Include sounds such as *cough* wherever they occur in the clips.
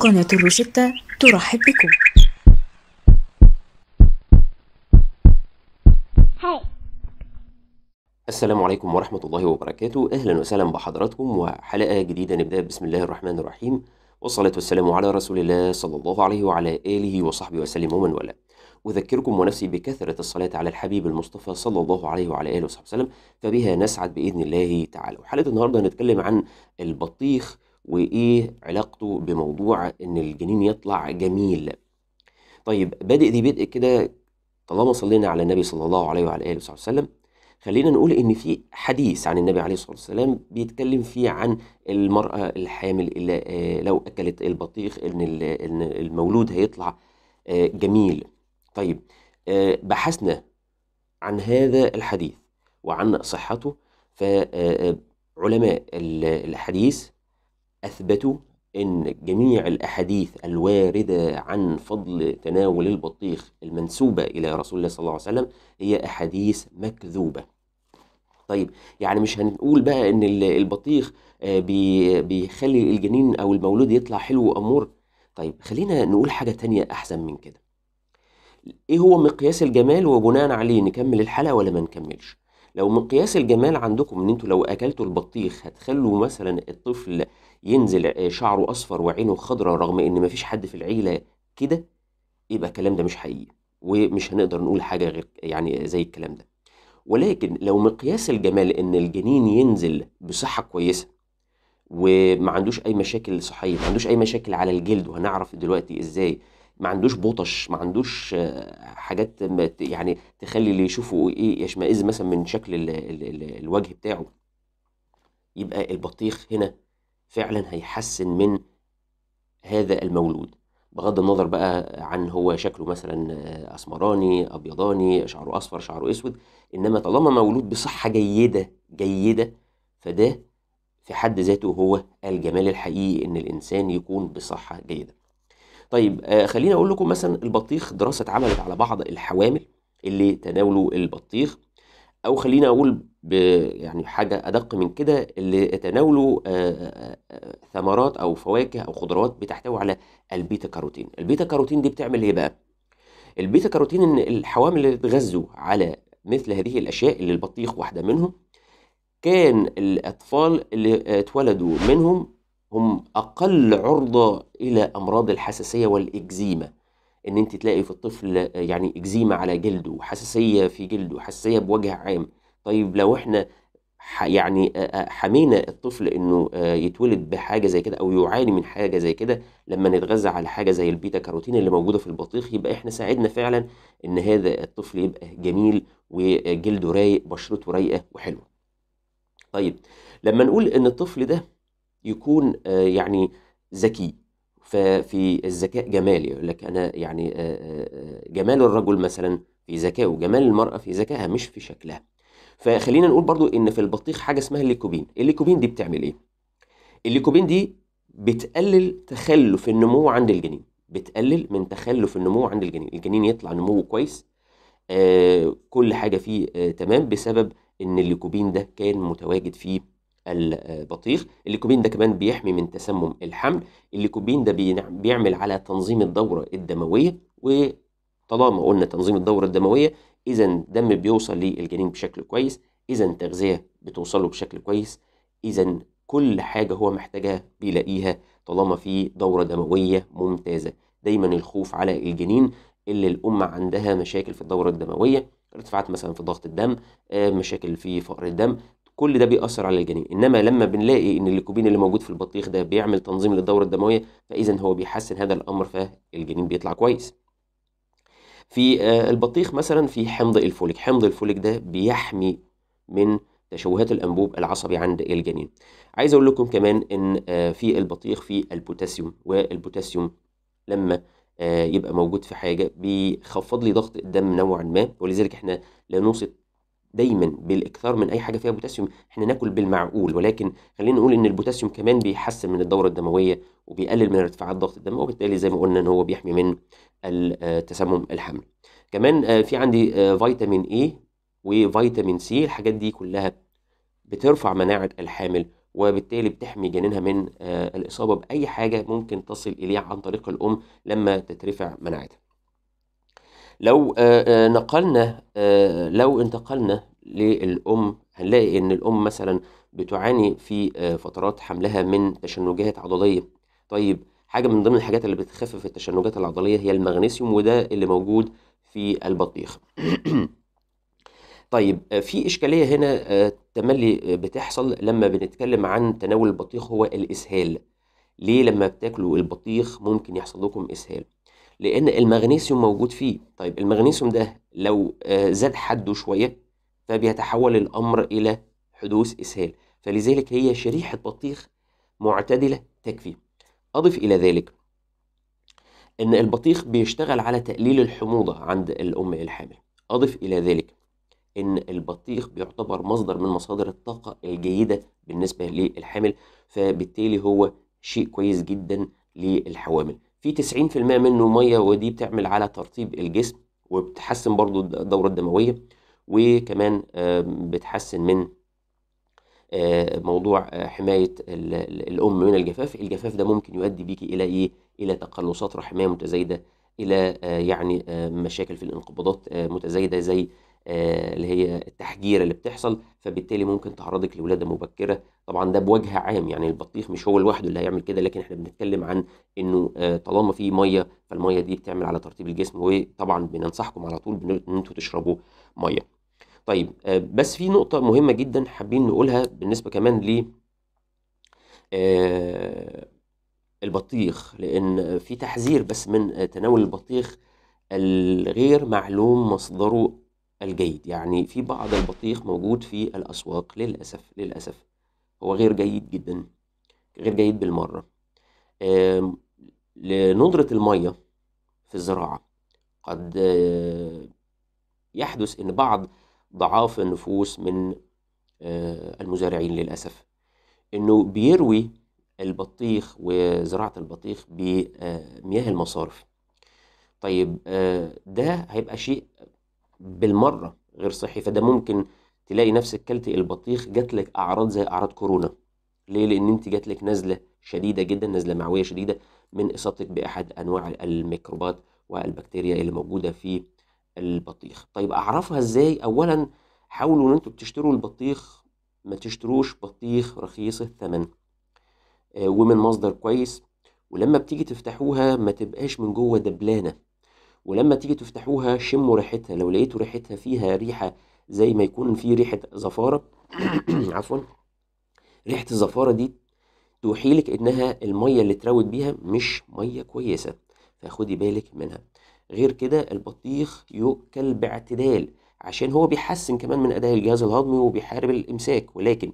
قناة الروشتة ترحب بكم السلام عليكم ورحمة الله وبركاته أهلا وسهلا بحضراتكم وحلقة جديدة نبدأ بسم الله الرحمن الرحيم والصلاة والسلام على رسول الله صلى الله عليه وعلى آله وصحبه وسلم ومن والاه أذكركم ونفسي بكثرة الصلاة على الحبيب المصطفى صلى الله عليه وعلى آله وصحبه وسلم فبها نسعد بإذن الله تعالى وحلقة النهاردة هنتكلم عن البطيخ وايه علاقته بموضوع ان الجنين يطلع جميل طيب بادئ دي بدء كده طالما صلينا على النبي صلى الله عليه وعلى اله وصحبه وسلم خلينا نقول ان في حديث عن النبي عليه الصلاه والسلام بيتكلم فيه عن المراه الحامل اللي آه، لو اكلت البطيخ ان المولود هيطلع آه، جميل طيب آه، بحثنا عن هذا الحديث وعن صحته فعلماء الحديث أثبتوا أن جميع الأحاديث الواردة عن فضل تناول البطيخ المنسوبة إلى رسول الله صلى الله عليه وسلم هي أحاديث مكذوبة طيب يعني مش هنقول بقى أن البطيخ آه، بيخلي الجنين أو المولود يطلع حلو وأمور طيب خلينا نقول حاجة تانية أحسن من كده إيه هو مقياس الجمال وبناء عليه نكمل الحلقة ولا ما نكملش؟ لو مقياس الجمال عندكم ان انتوا لو اكلتوا البطيخ هتخلوا مثلا الطفل ينزل شعره اصفر وعينه خضراء رغم ان مفيش حد في العيله كده يبقى الكلام ده مش حقيقي ومش هنقدر نقول حاجه غير يعني زي الكلام ده ولكن لو مقياس الجمال ان الجنين ينزل بصحه كويسه وما عندوش اي مشاكل صحيه ما عندوش اي مشاكل على الجلد وهنعرف دلوقتي ازاي ما عندوش بطش ما عندوش آه، حاجات يعني تخلي اللي يشوفه ايه يشمئز مثلا من شكل الـ الـ الـ الوجه بتاعه يبقى البطيخ هنا فعلا هيحسن من هذا المولود بغض النظر بقى عن هو شكله مثلا آه، اسمراني ابيضاني شعره اصفر شعره اسود انما طالما مولود بصحه جيده جيده فده في حد ذاته هو الجمال الحقيقي ان الانسان يكون بصحه جيده طيب آه خليني اقول لكم مثلا البطيخ دراسه اتعملت على بعض الحوامل اللي تناولوا البطيخ او خليني اقول يعني حاجه ادق من كده اللي تناولوا آه، آه، ثمرات او فواكه او خضروات بتحتوي على البيتا كاروتين البيتا كاروتين دي بتعمل ايه بقى البيتا كاروتين ان الحوامل اللي بتغذوا على مثل هذه الاشياء اللي البطيخ واحده منهم كان الاطفال اللي اتولدوا منهم هم اقل عرضه الى امراض الحساسيه والاكزيما ان انت تلاقي في الطفل يعني اكزيما على جلده وحساسيه في جلده وحساسيه بوجه عام طيب لو احنا يعني حمينا الطفل انه آه، يتولد بحاجه زي كده او يعاني من حاجه زي كده لما نتغذى على حاجه زي البيتا كاروتين اللي موجوده في البطيخ يبقى احنا ساعدنا فعلا ان هذا الطفل يبقى جميل وجلده رايق بشرته رايقه وحلوه. طيب لما نقول ان الطفل ده يكون آه، يعني ذكي ففي الذكاء جمالي يقول لك انا يعني آه، آه، جمال الرجل مثلا في ذكائه وجمال المراه في ذكائها مش في شكلها فخلينا نقول برضو ان في البطيخ حاجه اسمها الليكوبين الليكوبين دي بتعمل ايه الليكوبين دي بتقلل تخلف النمو عند الجنين بتقلل من تخلف النمو عند الجنين الجنين يطلع نموه كويس آه كل حاجه فيه آه تمام بسبب ان الليكوبين ده كان متواجد فيه البطيخ الليكوبين ده كمان بيحمي من تسمم الحمل الليكوبين ده بيعمل على تنظيم الدورة الدموية وطالما قلنا تنظيم الدورة الدموية إذا الدم بيوصل للجنين بشكل كويس إذا تغذية بتوصله بشكل كويس إذا كل حاجة هو محتاجها بيلاقيها طالما في دورة دموية ممتازة دايما الخوف على الجنين اللي الأم عندها مشاكل في الدورة الدموية ارتفاعات مثلا في ضغط الدم آه، مشاكل في فقر الدم كل ده بيأثر على الجنين انما لما بنلاقي ان الليكوبين اللي موجود في البطيخ ده بيعمل تنظيم للدوره الدمويه فاذا هو بيحسن هذا الامر فالجنين بيطلع كويس في آه، البطيخ مثلا في حمض الفوليك حمض الفوليك ده بيحمي من تشوهات الانبوب العصبي عند الجنين عايز اقول لكم كمان ان آه، في البطيخ في البوتاسيوم والبوتاسيوم لما آه، يبقى موجود في حاجه بيخفض لي ضغط الدم نوعا ما ولذلك احنا لا نوصف دايما بالاكثار من اي حاجه فيها بوتاسيوم احنا ناكل بالمعقول ولكن خلينا نقول ان البوتاسيوم كمان بيحسن من الدوره الدمويه وبيقلل من ارتفاعات ضغط الدم وبالتالي زي ما قلنا ان هو بيحمي من التسمم آه، الحملي كمان آه، في عندي آه، فيتامين اي وفيتامين سي الحاجات دي كلها بترفع مناعه الحامل وبالتالي بتحمي جنينها من الاصابه باي حاجه ممكن تصل اليه عن طريق الام لما تترفع مناعتها لو آه، آه، نقلنا آه، لو انتقلنا للأم هنلاقي إن الأم مثلا بتعاني في فترات حملها من تشنجات عضلية طيب حاجة من ضمن الحاجات اللي بتخفف التشنجات العضلية هي المغنيسيوم وده اللي موجود في البطيخ *clears throat* طيب في إشكالية هنا تملي بتحصل لما بنتكلم عن تناول البطيخ هو الإسهال ليه لما بتاكلوا البطيخ ممكن يحصل لكم إسهال لأن المغنيسيوم موجود فيه طيب المغنيسيوم ده لو آه، زاد حده شوية فبيتحول الأمر إلى حدوث إسهال فلذلك هي شريحة بطيخ معتدلة تكفي أضف إلى ذلك إن البطيخ بيشتغل على تقليل الحموضة عند الأم الحامل أضف إلى ذلك إن البطيخ بيعتبر مصدر من مصادر الطاقة الجيدة بالنسبة للحامل فبالتالي هو شيء كويس جدا للحوامل في 90% منه ميه ودي بتعمل على ترطيب الجسم وبتحسن برضو الدورة الدموية وكمان آه، بتحسن من آه، موضوع آه، حماية الأم من الجفاف الجفاف ده ممكن يؤدي بيكي إلى إيه؟ إلى تقلصات رحمية متزايدة إلى يعني مشاكل في الانقباضات متزايدة زي آه، اللي هي التحجيره اللي بتحصل فبالتالي ممكن تعرضك لولاده مبكره طبعا ده بوجه عام يعني البطيخ مش هو لوحده اللي هيعمل كده لكن احنا بنتكلم عن انه آه، طالما في ميه فالميه دي بتعمل على ترطيب الجسم وطبعا بننصحكم على طول ان انتوا تشربوا ميه طيب آه، بس في نقطه مهمه جدا حابين نقولها بالنسبه كمان ل البطيخ لان في تحذير بس من تناول البطيخ الغير معلوم مصدره الجيد يعني في بعض البطيخ موجود في الأسواق للأسف للأسف هو غير جيد جدا غير جيد بالمرة لندرة المية في الزراعة قد آه، يحدث أن بعض ضعاف النفوس من آه، المزارعين للأسف أنه بيروي البطيخ وزراعة البطيخ بمياه المصارف طيب آه، ده هيبقى شيء بالمره غير صحي فده ممكن تلاقي نفسك كلت البطيخ جات لك اعراض زي اعراض كورونا ليه لان انت جات لك نزله شديده جدا نزله معويه شديده من اصابتك باحد انواع الميكروبات والبكتيريا اللي موجوده في البطيخ طيب اعرفها ازاي اولا حاولوا ان انتوا بتشتروا البطيخ ما تشتروش بطيخ رخيص الثمن ومن آه، مصدر كويس ولما بتيجي تفتحوها ما تبقاش من جوه دبلانه ولما تيجي تفتحوها شموا ريحتها لو لقيتوا ريحتها فيها ريحه زي ما يكون في ريحه زفاره *clears throat* عفوا ريحه الزفاره دي توحي لك انها الميه اللي اتروت بيها مش ميه كويسه فخدي بالك منها غير كده البطيخ يؤكل باعتدال عشان هو بيحسن كمان من اداء الجهاز الهضمي وبيحارب الامساك ولكن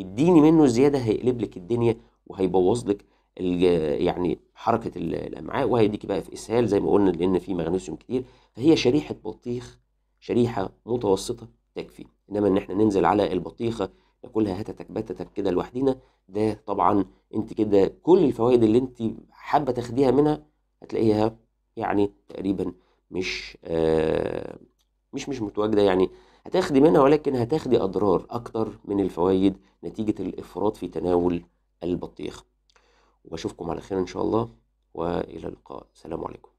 اديني منه زياده هيقلب لك الدنيا وهيبوظ لك يعني حركه الامعاء وهيديكي بقى في اسهال زي ما قلنا لان في مغنيسيوم كتير فهي شريحه بطيخ شريحه متوسطه تكفي انما ان احنا ننزل على البطيخه ناكلها هتتك بتتك كده لوحدينا ده طبعا انت كده كل الفوائد اللي انت حابه تاخديها منها هتلاقيها يعني تقريبا مش آه مش مش متواجده يعني هتاخدي منها ولكن هتاخدي اضرار اكتر من الفوائد نتيجه الافراط في تناول البطيخ وبشوفكم على خير إن شاء الله وإلى اللقاء سلام عليكم